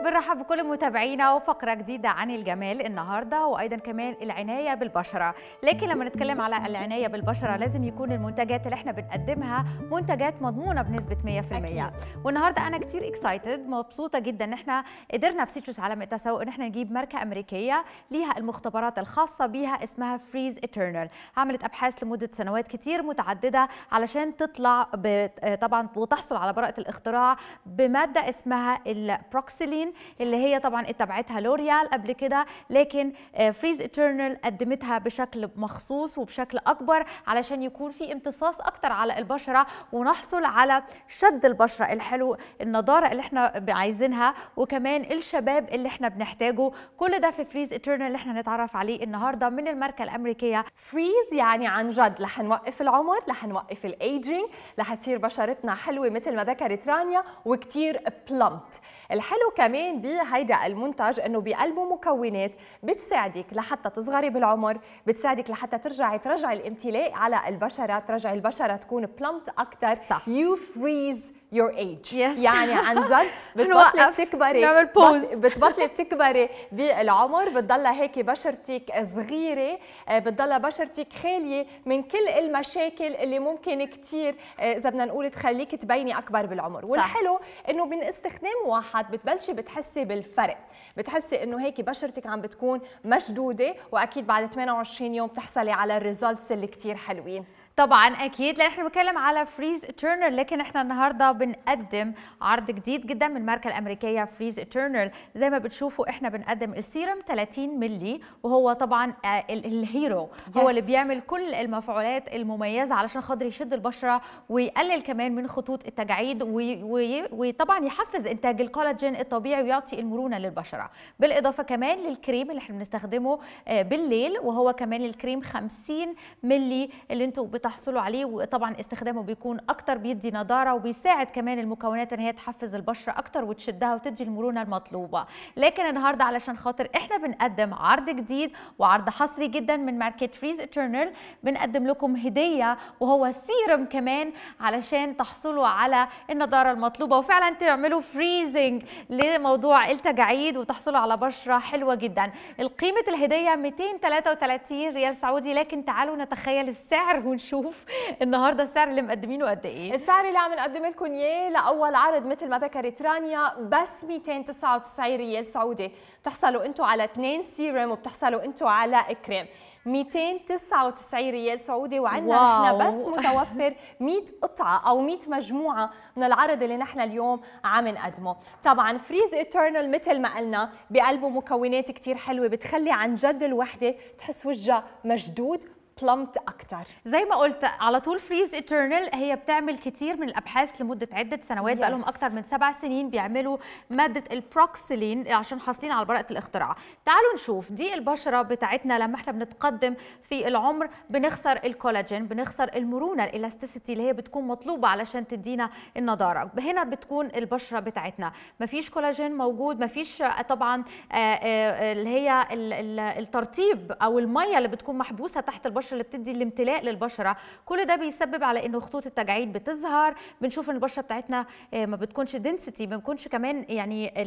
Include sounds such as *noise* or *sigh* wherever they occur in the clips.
بنرحب بكل متابعينا وفقره جديده عن الجمال النهارده وايضا كمان العنايه بالبشره لكن لما نتكلم على العنايه بالبشره لازم يكون المنتجات اللي احنا بنقدمها منتجات مضمونه بنسبه 100% أكيد. والنهارده انا كتير اكسايتد مبسوطه جدا ان احنا قدرنا في سيتروس عالم التسوق ان احنا نجيب ماركه امريكيه ليها المختبرات الخاصه بيها اسمها فريز ايترنال عملت ابحاث لمده سنوات كتير متعدده علشان تطلع طبعا وتحصل على براءه الاختراع بماده اسمها البروكسيلين اللي هي طبعا اتبعتها لوريال قبل كده لكن فريز آه، ايترنال قدمتها بشكل مخصوص وبشكل اكبر علشان يكون في امتصاص اكتر على البشره ونحصل على شد البشره الحلو النضاره اللي احنا عايزينها وكمان الشباب اللي احنا بنحتاجه كل ده في فريز ايترنال اللي احنا هنتعرف عليه النهارده من الماركه الامريكيه فريز يعني عن جد رح نوقف العمر رح نوقف الايجينج رح تصير بشرتنا حلوه مثل ما ذكرت رانيا وكتير بلمت الحلو كمان كمان بهيدا المنتج انه بقلبه مكونات بتساعدك لحتى تصغري بالعمر بتساعدك لحتى ترجعي ترجعي الامتلاء على البشره ترجعي البشره تكون بلمت اكثر يو فريز your age yes. يعني عن جد *laughs* بتبطلي بتكبري نعمل بوز *laughs* بتبطلي بتكبري بالعمر بتضلها هيك بشرتك صغيره آه، بتضلها بشرتك خاليه من كل المشاكل اللي ممكن كثير آه، اذا بدنا نقول تخليك تبيني اكبر بالعمر والحلو انه من استخدام واحد بتبلشي بتحسي بالفرق بتحسي انه هيك بشرتك عم بتكون مشدوده واكيد بعد 28 يوم بتحصلي على الريزلتس اللي كثير حلوين طبعا اكيد لان احنا بنتكلم على فريز تيرنر لكن احنا النهارده بنقدم عرض جديد جدا من الماركه الامريكيه فريز تيرنر زي ما بتشوفوا احنا بنقدم السيرم 30 ملي وهو طبعا آه، الهيرو يس. هو اللي بيعمل كل المفعولات المميزه علشان خاطر يشد البشره ويقلل كمان من خطوط التجاعيد وطبعا يحفز انتاج الكولاجين الطبيعي ويعطي المرونه للبشره بالاضافه كمان للكريم اللي احنا بنستخدمه آه، بالليل وهو كمان الكريم 50 ملي اللي انتم تحصلوا عليه وطبعا استخدامه بيكون اكتر بيدي نضاره وبيساعد كمان المكونات ان هي تحفز البشره اكتر وتشدها وتدي المرونه المطلوبه لكن النهارده علشان خاطر احنا بنقدم عرض جديد وعرض حصري جدا من ماركت فريز اترنال بنقدم لكم هديه وهو سيرم كمان علشان تحصلوا على النضاره المطلوبه وفعلا تعملوا فريزنج لموضوع التجاعيد وتحصلوا على بشره حلوه جدا القيمه الهديه 233 ريال سعودي لكن تعالوا نتخيل السعر ونشوف نشوف النهارده السعر اللي مقدمينه قد ايه السعر اللي عم نقدم لكم اياه لاول عرض مثل ما ذكرت رانيا بس 299 ريال سعودي بتحصلوا انتم على اثنين سيرم وبتحصلوا انتم على كريم 299 ريال سعودي وعندنا نحن بس متوفر 100 قطعه او 100 مجموعه من العرض اللي نحن اليوم عم نقدمه طبعا فريز ايترنال مثل ما قلنا بقلبه مكونات كثير حلوه بتخلي عن جد الوحده تحس وجهها مشدود بلمت اكتر زي ما قلت على طول فريز ايترنال هي بتعمل كتير من الابحاث لمده عده سنوات yes. بقى لهم اكتر من سبع سنين بيعملوا ماده البروكسيلين عشان حاصلين على براءه الاختراع تعالوا نشوف دي البشره بتاعتنا لما احنا بنتقدم في العمر بنخسر الكولاجين بنخسر المرونه الالاستيسيتي اللي هي بتكون مطلوبه علشان تدينا النضاره هنا بتكون البشره بتاعتنا مفيش كولاجين موجود مفيش آه، طبعا آه، آه، اللي هي الترطيب او الميه اللي بتكون محبوسه تحت البشره القشره اللي بتدي الامتلاء للبشره كل ده بيسبب على انه خطوط التجاعيد بتظهر بنشوف ان البشره بتاعتنا آه، ما بتكونش دنسيتي ما بتكونش كمان يعني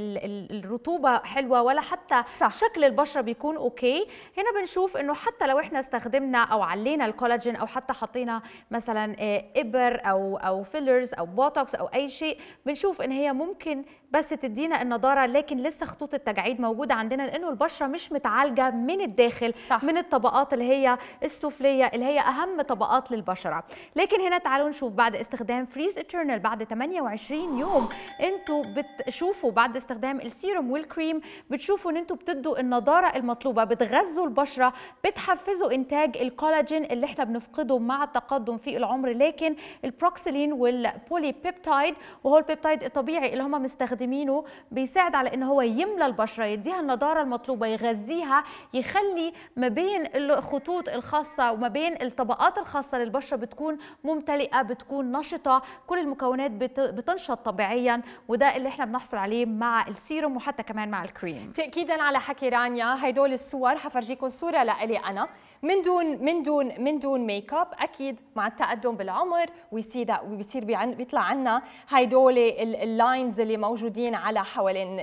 الرطوبه حلوه ولا حتى صح. شكل البشره بيكون اوكي هنا بنشوف انه حتى لو احنا استخدمنا او علينا الكولاجين او حتى حطينا مثلا آه، ابر او او فيلرز او بوتوكس او اي شيء بنشوف ان هي ممكن بس تدينا النضاره لكن لسه خطوط التجاعيد موجوده عندنا لانه البشره مش متعالجه من الداخل صح. من الطبقات اللي هي السفليه اللي هي اهم طبقات للبشره لكن هنا تعالوا نشوف بعد استخدام فريز اترنال بعد 28 يوم انتوا بتشوفوا بعد استخدام السيروم والكريم بتشوفوا ان انتوا بتدوا النضاره المطلوبه بتغذوا البشره بتحفزوا انتاج الكولاجين اللي احنا بنفقده مع التقدم في العمر لكن البروكسيلين والبولي بيبتايد وهو البيبتايد الطبيعي اللي هم مستخدمين مستخدمينه بيساعد على ان هو يملى البشره يديها النضاره المطلوبه يغذيها يخلي ما بين الخطوط الخاصه وما بين الطبقات الخاصه للبشره بتكون ممتلئه بتكون نشطه كل المكونات بتنشط طبيعيا وده اللي احنا بنحصل عليه مع السيروم وحتى كمان مع الكريم تاكيدا على حكي رانيا هدول الصور حفرجيكم صوره لإلي انا من دون من دون من دون ميك اب اكيد مع التقدم بالعمر وي سي ذات بيصير بيطلع عنا هيدول اللاينز اللي موجودين على حوالين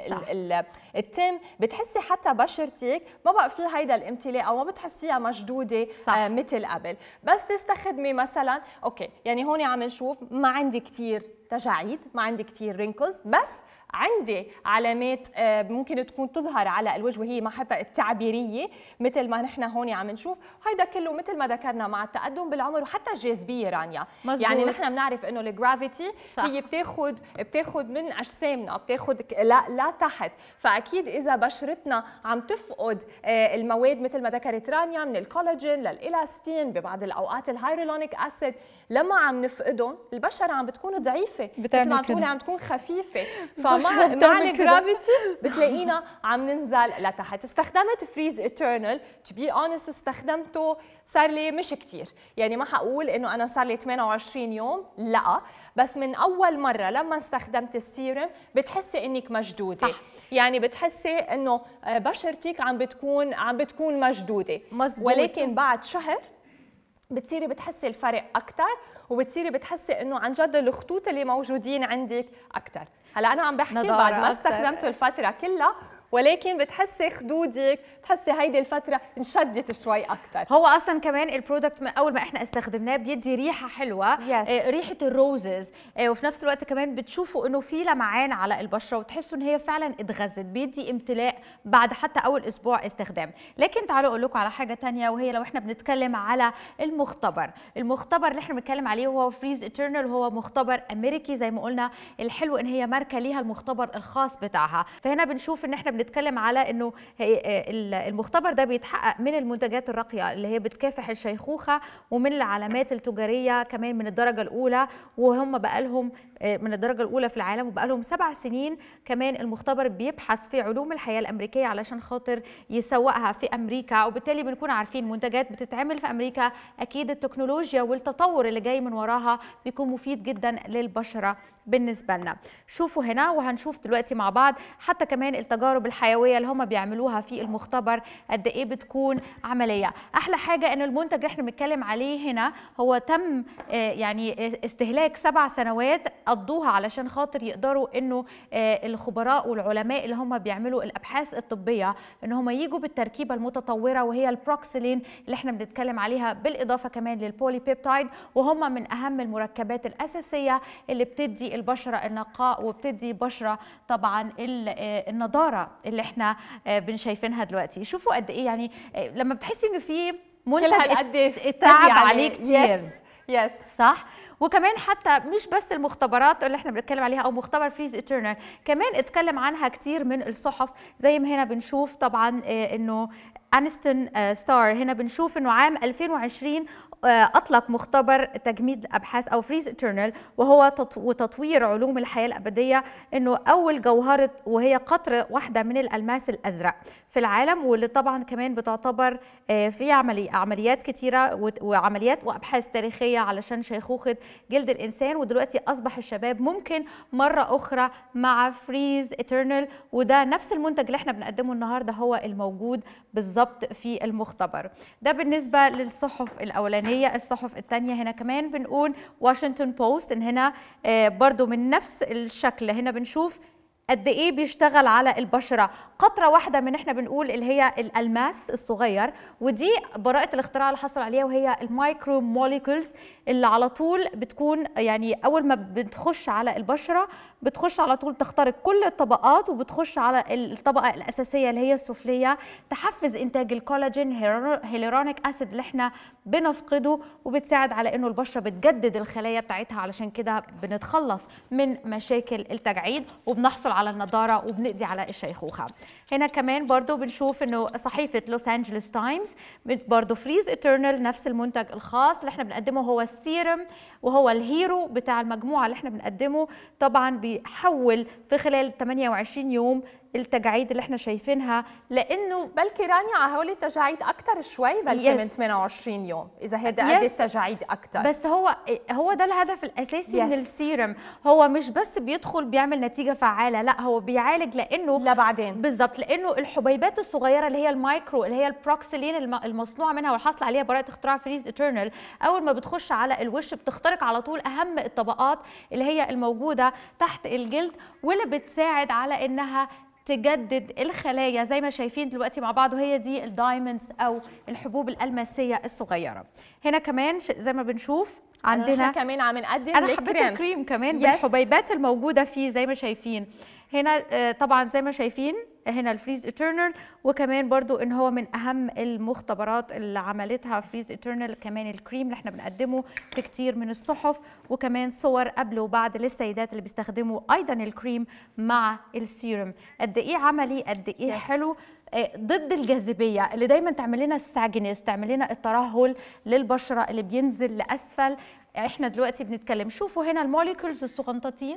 التم بتحسي حتى بشرتك ما بقى في هيدا الامتلاء او ما بتحسيها مشدوده صح. آه مثل قبل بس تستخدمي مثلا اوكي يعني هون عم نشوف ما عندي كثير تجاعيد ما عندي كثير رينكلز بس عندي علامات آه، ممكن تكون تظهر على الوجه وهي محطة التعبيرية مثل ما نحن هون عم نشوف هيدا كله مثل ما ذكرنا مع التقدم بالعمر وحتى الجاذبية رانيا مزبوط. يعني نحن بنعرف انه الجرافيتي هي بتاخذ بتاخذ من اجسامنا بتاخذ لا لا تحت فاكيد اذا بشرتنا عم تفقد آه، المواد مثل ما ذكرت رانيا من الكولاجين للالاستين ببعض الاوقات الهايرولونيك اسيد لما عم نفقدهم البشره عم بتكون ضعيفه مثل ما عم تقولي عم تكون خفيفه *laughs* مع, مع الجرافيتي بتلاقينا عم ننزل لتحت استخدمت فريز اترنال تو بي اونست استخدمته صار لي مش كثير يعني ما حقول انه انا صار لي 28 يوم لا بس من اول مره لما استخدمت السيرم بتحسي انك مشدوده صح. يعني بتحسي انه آه، بشرتك عم بتكون عم بتكون مشدوده مزبوط. ولكن بعد شهر بتصيري بتحسي الفرق اكثر وبتصيري بتحسي انه عن جد الخطوط اللي موجودين عندك اكثر هلا انا عم بحكي بعد ما استخدمته الفتره كلها ولكن بتحسي خدودك بتحسي هيدي الفتره انشدت شوي اكثر هو اصلا كمان البرودكت من اول ما احنا استخدمناه بيدي ريحه حلوه yes. آه ريحه الروزز آه وفي نفس الوقت كمان بتشوفوا انه في لمعان على البشره وتحسوا ان هي فعلا اتغذت بيدي امتلاء بعد حتى اول اسبوع استخدام لكن تعالوا اقول لكم على حاجه ثانيه وهي لو احنا بنتكلم على المختبر المختبر اللي احنا بنتكلم عليه هو فريز اترنال هو مختبر امريكي زي ما قلنا الحلو ان هي ماركه ليها المختبر الخاص بتاعها فهنا بنشوف ان احنا بنتكلم على انه آه، المختبر ده بيتحقق من المنتجات الراقيه اللي هي بتكافح الشيخوخه ومن العلامات التجاريه كمان من الدرجه الاولى وهم بقى لهم آه، من الدرجه الاولى في العالم وبقى لهم سبع سنين كمان المختبر بيبحث في علوم الحياه الامريكيه علشان خاطر يسوقها في امريكا وبالتالي بنكون عارفين منتجات بتتعمل في امريكا اكيد التكنولوجيا والتطور اللي جاي من وراها بيكون مفيد جدا للبشره بالنسبه لنا شوفوا هنا وهنشوف دلوقتي مع بعض حتى كمان التجارب والحيويه اللي هم بيعملوها في المختبر قد ايه بتكون عمليه احلى حاجه ان المنتج اللي احنا بنتكلم عليه هنا هو تم آه، يعني آه، استهلاك سبع سنوات قضوها علشان خاطر يقدروا انه آه، الخبراء والعلماء اللي هم بيعملوا الابحاث الطبيه ان هم يجوا بالتركيبه المتطوره وهي البروكسيلين اللي احنا بنتكلم عليها بالاضافه كمان للبولي بيبتايد وهم من اهم المركبات الاساسيه اللي بتدي البشره النقاء وبتدي بشره طبعا النضاره اللي احنا آه، بنشايفينها دلوقتي شوفوا قد ايه يعني آه، لما بتحسي انه في منتج اتعب يعني عليه كتير يس. يس صح وكمان حتى مش بس المختبرات اللي احنا بنتكلم عليها او مختبر فريز اترنال كمان اتكلم عنها كتير من الصحف زي ما هنا بنشوف طبعا آه، انه انستون ستار هنا بنشوف انه عام 2020 آه، أطلق مختبر تجميد ابحاث أو فريز إترنال وهو وتطوير علوم الحياة الأبدية أنه أول جوهرة وهي قطر واحدة من الألماس الأزرق في العالم واللي طبعا كمان بتعتبر آه، في عملي عمليات كتيرة وعمليات وأبحاث تاريخية علشان شيخوخة جلد الإنسان ودلوقتي أصبح الشباب ممكن مرة أخرى مع فريز إترنال وده نفس المنتج اللي احنا بنقدمه النهاردة هو الموجود بالظبط في المختبر ده بالنسبة للصحف الأولانية هي الصحف الثانيه هنا كمان بنقول واشنطن بوست ان هنا آه، برضو من نفس الشكل هنا بنشوف قد ايه بيشتغل على البشره قطره واحده من احنا بنقول اللي هي الالماس الصغير ودي براءه الاختراع اللي حصل عليها وهي المايكرو موليكولز اللي على طول بتكون يعني اول ما بتخش على البشره بتخش على طول تخترق كل الطبقات وبتخش على الطبقه الاساسيه اللي هي السفليه تحفز انتاج الكولاجين هيلورونيك اسيد اللي احنا بنفقده وبتساعد على انه البشره بتجدد الخلايا بتاعتها علشان كده بنتخلص من مشاكل التجاعيد وبنحصل على النضاره وبنقضي على الشيخوخه هنا كمان برضو بنشوف انه صحيفه لوس انجلوس تايمز برضو فريز اترنال نفس المنتج الخاص اللي احنا بنقدمه هو السيرم وهو الهيرو بتاع المجموعه اللي احنا بنقدمه طبعا بيحول في خلال 28 يوم التجاعيد اللي احنا شايفينها لانه بلكي رانيا هول التجاعيد اكثر شوي بلكي yes. من 28 يوم اذا هي قد التجاعيد اكثر بس هو هو ده الهدف الاساسي yes. من السيرم هو مش بس بيدخل بيعمل نتيجه فعاله لا هو بيعالج لانه لا بعدين بالظبط لانه الحبيبات الصغيره اللي هي المايكرو اللي هي البروكسيلين المصنوعه منها والحاصل عليها براءه اختراع فريز اترنال اول ما بتخش على الوش بتخترق على طول اهم الطبقات اللي هي الموجوده تحت الجلد واللي بتساعد على انها تجدد الخلايا زي ما شايفين دلوقتي مع بعض وهي دي الدايموندز او الحبوب الالماسيه الصغيره هنا كمان زي ما بنشوف عندنا أنا كمان عم نقدم انا حبيت الكريم كمان بالحبيبات الموجوده فيه زي ما شايفين هنا آه، طبعا زي ما شايفين هنا الفريز ايترنال وكمان برضو ان هو من اهم المختبرات اللي عملتها فريز ايترنال كمان الكريم اللي احنا بنقدمه في كتير من الصحف وكمان صور قبل وبعد للسيدات اللي بيستخدموا ايضا الكريم مع السيروم قد ايه عملي قد ايه yes. حلو آه، ضد الجاذبيه اللي دايما تعمل لنا الساجنس تعمل لنا الترهل للبشره اللي بينزل لاسفل احنا دلوقتي بنتكلم شوفوا هنا الموليكولز الصغنطتين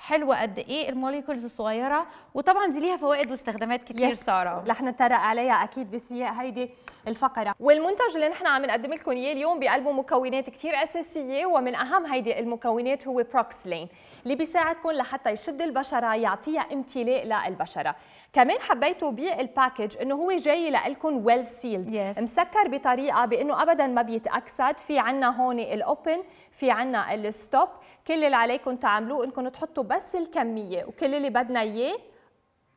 حلوه قد ايه الموليكولز الصغيره وطبعا دي ليها فوائد واستخدامات كتير ساره رح نترق عليها اكيد بسياق هيدي الفقره والمنتج اللي نحن عم نقدم لكم اياه اليوم بقلبه مكونات كتير اساسيه ومن اهم هيدي المكونات هو بروكسلين اللي بيساعدكم لحتى يشد البشره يعطيها امتلاء للبشره كمان حبيتوا بالباكج انه هو جاي لكم ويل سيلد مسكر بطريقه بانه ابدا ما بيتاكسد في عنا هون الاوبن في عنا الستوب كل اللي عليكم تعملوه انكم تحطوا بس الكميه وكل اللي بدنا اياه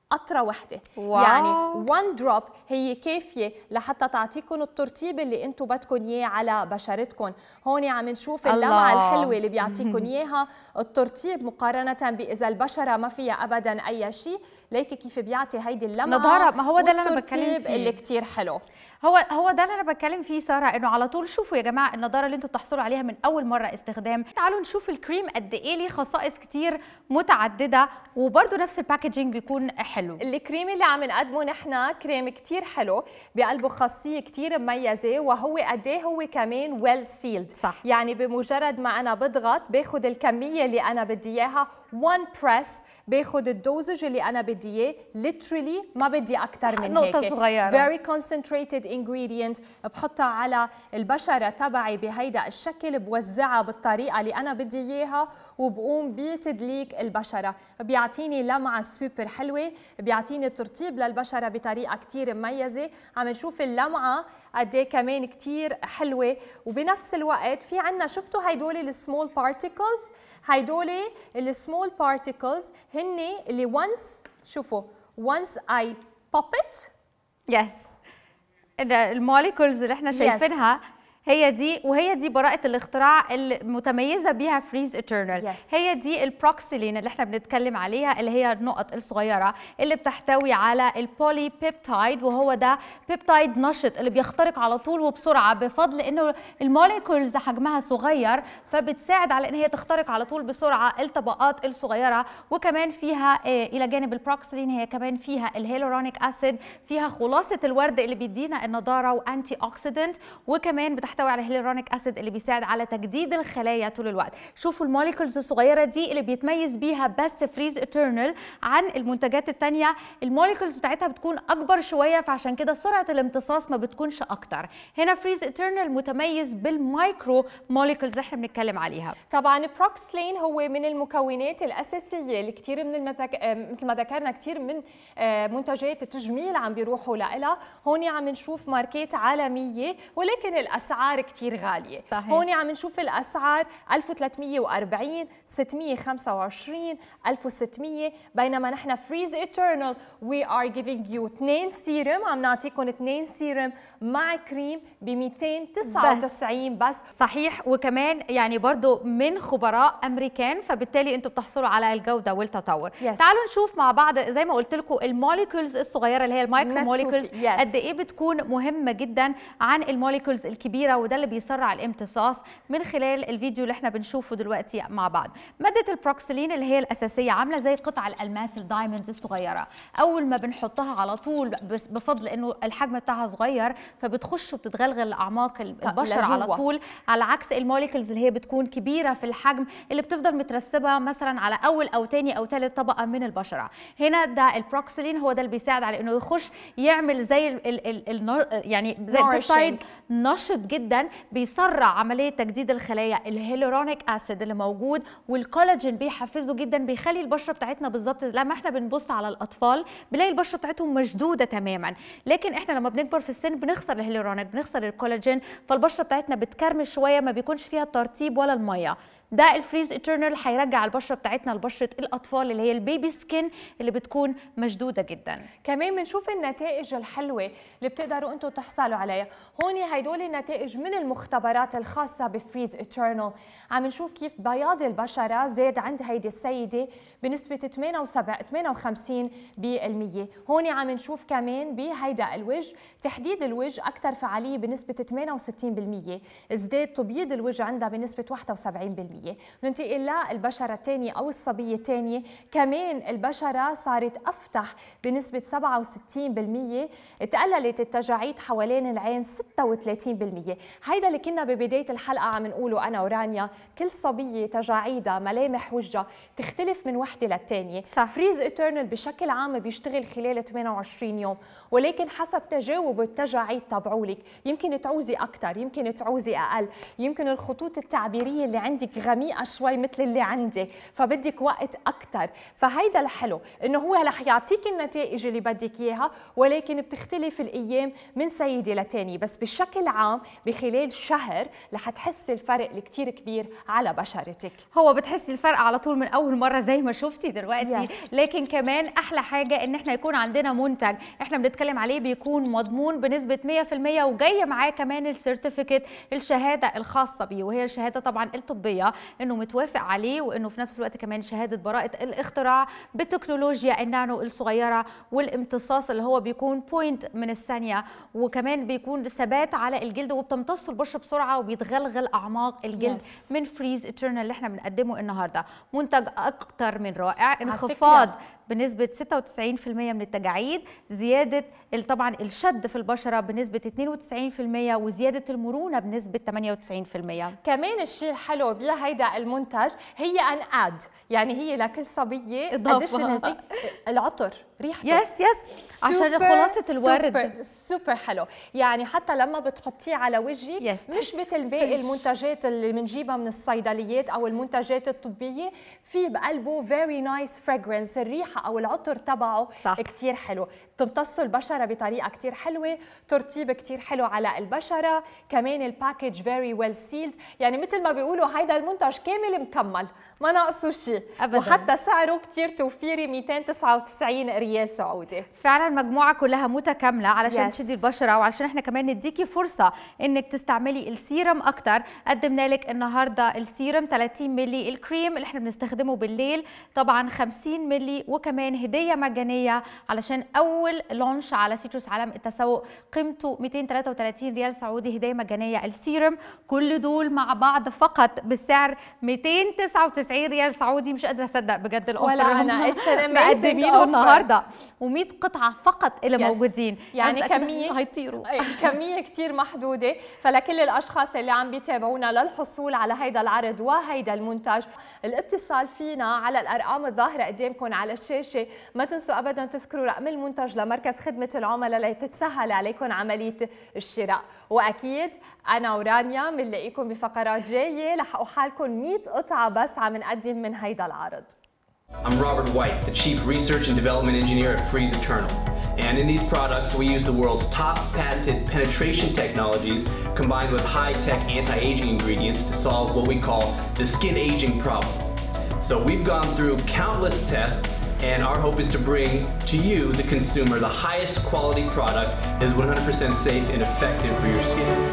قطرة واحدة يعني واو. يعني وان دروب هي كافية لحتى تعطيكم الترطيب اللي انتم بدكم اياه على بشرتكم هون عم نشوف اللمعة الحلوة اللي بيعطيكم اياها الترطيب مقارنة بإذا البشرة ما فيها أبدا أي شيء ليكي كيف بيعطي هيدي اللمعه نضاره ما هو ده اللي انا بتكلم فيه اللي كتير حلو هو هو ده اللي انا بتكلم فيه ساره انه على طول شوفوا يا جماعه النضاره اللي انتم بتحصلوا عليها من اول مره استخدام تعالوا نشوف الكريم قد ايه ليه خصائص كتير متعدده وبرده نفس الباكجينج بيكون حلو الكريم اللي عم نقدمه نحن كريم كتير حلو بقلبه خاصيه كتير مميزه وهو قد ايه هو كمان ويل سيلد صح يعني بمجرد ما انا بضغط باخذ الكميه اللي انا بدي اياها one بريس باخذ الدوزج اللي انا بدي اياه ليترلي ما بدي اكثر من نقطة هيك نقطه صغيره فيري كونسنتريتد انجريدينت بحطها على البشره تبعي بهيدا الشكل بوزعها بالطريقه اللي انا بدي اياها وبقوم بتدليك البشره بيعطيني لمعه سوبر حلوه بيعطيني ترطيب للبشره بطريقه كثير مميزه عم نشوف اللمعه قد إيه كمان كثير حلوه وبنفس الوقت في عنا شفتوا هدول السمول بارتيكلز هيدول السمول بارتيكلز هن اللي once شوفوا once I pop it yes الموليكولز اللي احنا شايفينها yes. هي دي وهي دي براءه الاختراع المتميزه بيها فريز اترنال yes. هي دي البروكسيلين اللي احنا بنتكلم عليها اللي هي النقط الصغيره اللي بتحتوي على البولي بيبتايد وهو ده بيبتايد نشط اللي بيخترق على طول وبسرعه بفضل انه الموليكولز حجمها صغير فبتساعد على ان هي تخترق على طول بسرعه الطبقات الصغيره وكمان فيها آه، الى جانب البروكسيلين هي كمان فيها الهيلورونيك اسيد فيها خلاصه الورد اللي بيدينا النضاره وانتي اوكسيدنت وكمان بتحتوي بتحتوي على هيلورونيك اسيد اللي بيساعد على تجديد الخلايا طول الوقت شوفوا الموليكولز الصغيره دي اللي بيتميز بيها بس فريز اترنال عن المنتجات الثانيه الموليكولز بتاعتها بتكون اكبر شويه فعشان كده سرعه الامتصاص ما بتكونش اكتر هنا فريز اترنال متميز بالمايكرو موليكولز احنا بنتكلم عليها طبعا بروكسلين هو من المكونات الاساسيه لكثير من المتك... آه، مثل ما ذكرنا كثير من آه، منتجات التجميل عم بيروحوا لها هون عم نشوف ماركات عالميه ولكن الاسعار اسعار كثير غاليه صحيح. هون عم نشوف الاسعار 1340 625 1600 بينما نحن فريز ايترنال وي ار جيفينج يو اثنين سيرم عم نعطيكم اثنين سيرم مع كريم ب 299 بس. بس صحيح وكمان يعني برضه من خبراء امريكان فبالتالي انتم بتحصلوا على الجوده والتطور yes. تعالوا نشوف مع بعض زي ما قلت لكم الموليكولز الصغيره اللي هي المايكرو موليكولز قد ايه بتكون مهمه جدا عن الموليكولز الكبيره كبيره وده اللي بيسرع الامتصاص من خلال الفيديو اللي احنا بنشوفه دلوقتي مع بعض ماده البروكسلين اللي هي الاساسيه عامله زي قطع الالماس الدايموندز الصغيره اول ما بنحطها على طول بفضل انه الحجم بتاعها صغير فبتخش وبتتغلغل اعماق البشر على طول على عكس الموليكولز اللي هي بتكون كبيره في الحجم اللي بتفضل مترسبه مثلا على اول او ثاني او ثالث طبقه من البشره هنا ده البروكسلين هو ده اللي بيساعد على انه يخش يعمل زي الـ الـ الـ يعني زي نشط جدا بيسرع عمليه تجديد الخلايا الهيلورونيك اسيد اللي موجود والكولاجين بيحفزه جدا بيخلي البشره بتاعتنا بالظبط لما احنا بنبص على الاطفال بنلاقي البشره بتاعتهم مشدوده تماما لكن احنا لما بنكبر في السن بنخسر الهيلورونيك بنخسر الكولاجين فالبشره بتاعتنا بتكرمش شويه ما بيكونش فيها الترطيب ولا الميه ده الفريز ايترنال هيرجع البشره بتاعتنا لبشره الاطفال اللي هي البيبي سكين اللي بتكون مشدوده جدا كمان بنشوف النتائج الحلوه اللي بتقدروا انتم تحصلوا عليها هون هيدول النتائج من المختبرات الخاصه بفريز ايترنال عم نشوف كيف بياض البشره زاد عند هيدي السيده بنسبه 58 بالمية هون عم نشوف كمان بهيدا الوجه تحديد الوجه اكثر فعاليه بنسبه 68% ازداد تبييض الوجه عندها بنسبه 71% الجنسية بننتقل للبشرة الثانية أو الصبية الثانية كمان البشرة صارت أفتح بنسبة 67% تقللت التجاعيد حوالين العين 36% هيدا اللي كنا ببداية الحلقة عم نقوله أنا ورانيا كل صبية تجاعيدها ملامح وجهها تختلف من وحدة للثانية فريز إترنال بشكل عام بيشتغل خلال 28 يوم ولكن حسب تجاوب التجاعيد تبعولك يمكن تعوزي أكثر يمكن تعوزي أقل يمكن الخطوط التعبيرية اللي عندك غير غميقه شوي مثل اللي عندي فبدك وقت اكثر فهيدا الحلو انه هو رح يعطيك النتائج اللي بدك اياها ولكن بتختلف الايام من سيده لتانية بس بشكل عام بخلال شهر رح تحسي الفرق الكتير كبير على بشرتك هو بتحسي الفرق على طول من اول مره زي ما شفتي دلوقتي yes. لكن كمان احلى حاجه ان احنا يكون عندنا منتج احنا بنتكلم عليه بيكون مضمون بنسبه 100% وجاي معاه كمان السيرتيفيكت الشهاده الخاصه بيه وهي الشهاده طبعا الطبيه انه متوافق عليه وانه في نفس الوقت كمان شهاده براءه الاختراع بتكنولوجيا النانو الصغيره والامتصاص اللي هو بيكون بوينت من الثانيه وكمان بيكون ثبات على الجلد وبتمتص البشره بسرعه وبيتغلغل اعماق الجلد yes. من فريز اترنال اللي احنا بنقدمه النهارده منتج اكتر من رائع انخفاض بنسبة 96% من التجاعيد زيادة طبعا الشد في البشرة بنسبة 92% وزيادة المرونة بنسبة 98% كمان الشيء الحلو بهيدا المنتج هي أن أد يعني هي لكل صبية إضافة *laughs* العطر ريحته يس يس عشان خلاصه الورد سوبر, سوبر حلو يعني حتى لما بتحطيه على وجهك يس مش مثل باقي المنتجات اللي بنجيبها من الصيدليات او المنتجات الطبيه في بقلبه فيري نايس فريجرنس الريحه او العطر تبعه كثير حلو بتمتص البشره بطريقه كثير حلوه ترطيب كثير حلو على البشره كمان الباكج فيري ويل سيلد يعني مثل ما بيقولوا هيدا المنتج كامل مكمل ما ناقصه شيء وحتى سعره كثير توفيري 299 ريال سعودي فعلا مجموعه كلها متكامله علشان yes. تشدي البشره وعشان احنا كمان نديكي فرصه انك تستعملي السيرم اكتر قدمنا لك النهارده السيرم 30 مللي الكريم اللي احنا بنستخدمه بالليل طبعا 50 مللي وكمان هديه مجانيه علشان اول لونش على سيتروس عالم التسوق قيمته 233 ريال سعودي هديه مجانيه السيرم كل دول مع بعض فقط بسعر 299 90 ريال سعودي مش قادره اصدق بجد الاوفر ولا انا إيه *laughs* مقدمينه النهارده و100 قطعه فقط اللي yes. موجودين يعني كميه هيطيروا إيه، كميه كثير محدوده فلكل الاشخاص اللي عم بيتابعونا للحصول على هيدا العرض وهيدا المونتاج الاتصال فينا على الارقام الظاهره قدامكم على الشاشه ما تنسوا ابدا تذكروا رقم المنتج لمركز خدمه العملاء لتتسهل عليكم عمليه الشراء واكيد انا ورانيا بنلاقيكم بفقرات جايه لحقوا حالكم 100 قطعه بس عم بنقدم من هيدا العرض I'm Robert White, the Chief Research and Development Engineer at Freeze Eternal. And in these products, we use the world's top patented penetration technologies combined with high-tech anti-aging ingredients to solve what we call the skin aging problem. So we've gone through countless tests and our hope is to bring to you, the consumer, the highest quality product that is 100% safe and effective for your skin.